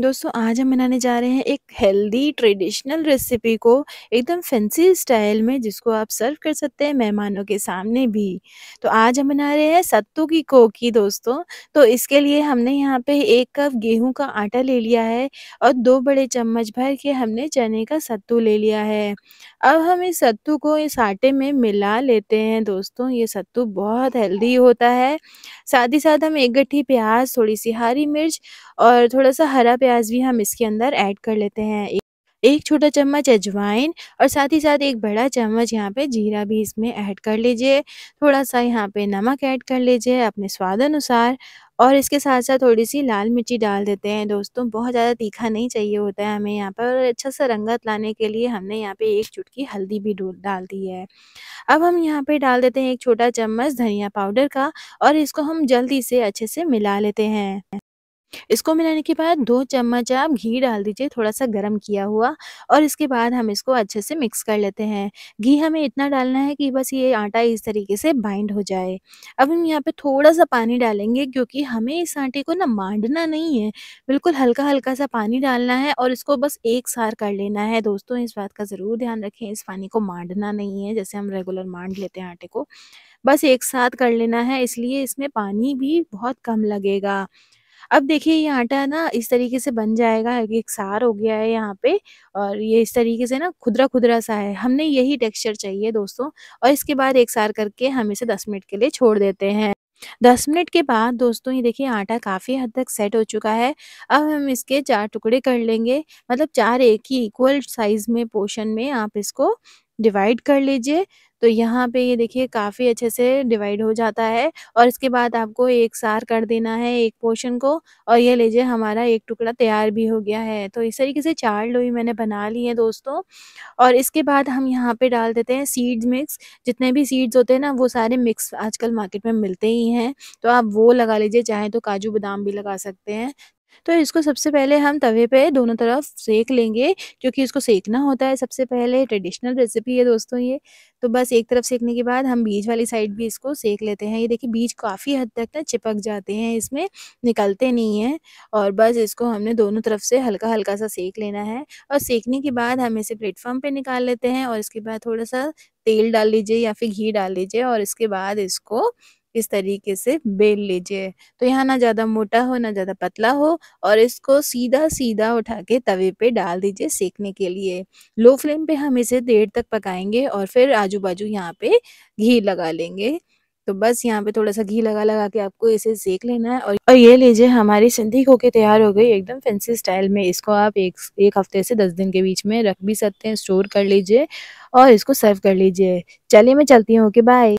दोस्तों आज हम बनाने जा रहे हैं एक हेल्दी ट्रेडिशनल रेसिपी को एकदम फैंसी स्टाइल में जिसको आप सर्व कर सकते हैं मेहमानों के सामने भी तो आज हम बना रहे हैं सत्तू की कोकी दोस्तों तो इसके लिए हमने यहाँ पे एक कप गेहूं का आटा ले लिया है और दो बड़े चम्मच भर के हमने चने का सत्तू ले लिया है अब हम इस सत्तू को इस आटे में मिला लेते हैं दोस्तों ये सत्तू बहुत हेल्दी होता है साथ ही साथ हम एक गट्ठी प्याज थोड़ी सी हरी मिर्च और थोड़ा सा हरा प्याज भी हम इसके अंदर ऐड कर लेते हैं एक छोटा चम्मच अजवाइन और साथ ही साथ एक बड़ा चम्मच यहाँ पे जीरा भी इसमें ऐड कर लीजिए थोड़ा सा यहाँ पे नमक ऐड कर लीजिए अपने स्वाद अनुसार और इसके साथ साथ थोड़ी सी लाल मिर्ची डाल देते हैं दोस्तों बहुत ज़्यादा तीखा नहीं चाहिए होता है हमें यहाँ पर अच्छा सा रंगत लाने के लिए हमने यहाँ पे एक चुटकी हल्दी भी डाल दी है अब हम यहाँ पे डाल देते हैं एक छोटा चम्मच धनिया पाउडर का और इसको हम जल्दी से अच्छे से मिला लेते हैं इसको मिलाने के बाद दो चम्मच आप घी डाल दीजिए थोड़ा सा गर्म किया हुआ और इसके बाद हम इसको अच्छे से मिक्स कर लेते हैं घी हमें इतना डालना है कि बस ये आटा इस तरीके से बाइंड हो जाए अब हम यहाँ पे थोड़ा सा पानी डालेंगे क्योंकि हमें इस आटे को ना मांडना नहीं है बिल्कुल हल्का हल्का सा पानी डालना है और इसको बस एक सार कर लेना है दोस्तों इस बात का ज़रूर ध्यान रखें इस पानी को मांडना नहीं है जैसे हम रेगुलर मांड लेते हैं आटे को बस एक साथ कर लेना है इसलिए इसमें पानी भी बहुत कम लगेगा अब देखिए ये आटा ना इस तरीके से बन जाएगा एक सार हो गया है यहाँ पे और ये इस तरीके से ना खुदरा खुदरा सा है हमने यही टेक्सचर चाहिए दोस्तों और इसके बाद एक सार करके हम इसे दस मिनट के लिए छोड़ देते हैं दस मिनट के बाद दोस्तों ये देखिए आटा काफ़ी हद तक सेट हो चुका है अब हम इसके चार टुकड़े कर लेंगे मतलब चार एक ही इक्वल साइज़ में पोर्शन में आप इसको डिवाइड कर लीजिए तो यहाँ पे ये देखिए काफ़ी अच्छे से डिवाइड हो जाता है और इसके बाद आपको एक सार कर देना है एक पोर्शन को और ये लीजिए हमारा एक टुकड़ा तैयार भी हो गया है तो इस तरीके से चार लोई मैंने बना ली है दोस्तों और इसके बाद हम यहाँ पे डाल देते हैं सीड्स मिक्स जितने भी सीड्स होते हैं ना वो सारे मिक्स आजकल मार्केट में मिलते ही हैं तो आप वो लगा लीजिए चाहे तो काजू बादाम भी लगा सकते हैं तो इसको सबसे पहले हम तवे पे दोनों तरफ सेक लेंगे क्योंकि इसको सेकना होता है सबसे पहले ट्रेडिशनल रेसिपी है दोस्तों ये तो बस एक तरफ सेकने के बाद हम बीज वाली साइड भी इसको सेक लेते हैं ये देखिए बीज काफ़ी हद तक ना चिपक जाते हैं इसमें निकलते नहीं हैं और बस इसको हमने दोनों तरफ से हल्का हल्का सा सेक लेना है और सेकने के बाद हम इसे प्लेटफॉर्म पे निकाल लेते हैं और इसके बाद थोड़ा सा तेल डाल लीजिए या फिर घी डाल लीजिए और इसके बाद इसको इस तरीके से बेल लीजिए तो यहाँ ना ज़्यादा मोटा हो ना ज़्यादा पतला हो और इसको सीधा सीधा उठा के तवे पे डाल दीजिए सेकने के लिए लो फ्लेम पे हम इसे देर तक पकाएंगे और फिर आजू बाजू यहाँ पे घी लगा लेंगे तो बस यहाँ पे थोड़ा सा घी लगा लगा के आपको इसे सेक लेना है और, और ये लीजिए हमारी सिंधी खोके तैयार हो गई एकदम फैंसी स्टाइल में इसको आप एक एक हफ्ते से दस दिन के बीच में रख भी सकते हैं स्टोर कर लीजिए और इसको सर्व कर लीजिए चलिए मैं चलती हूँ ओके बाय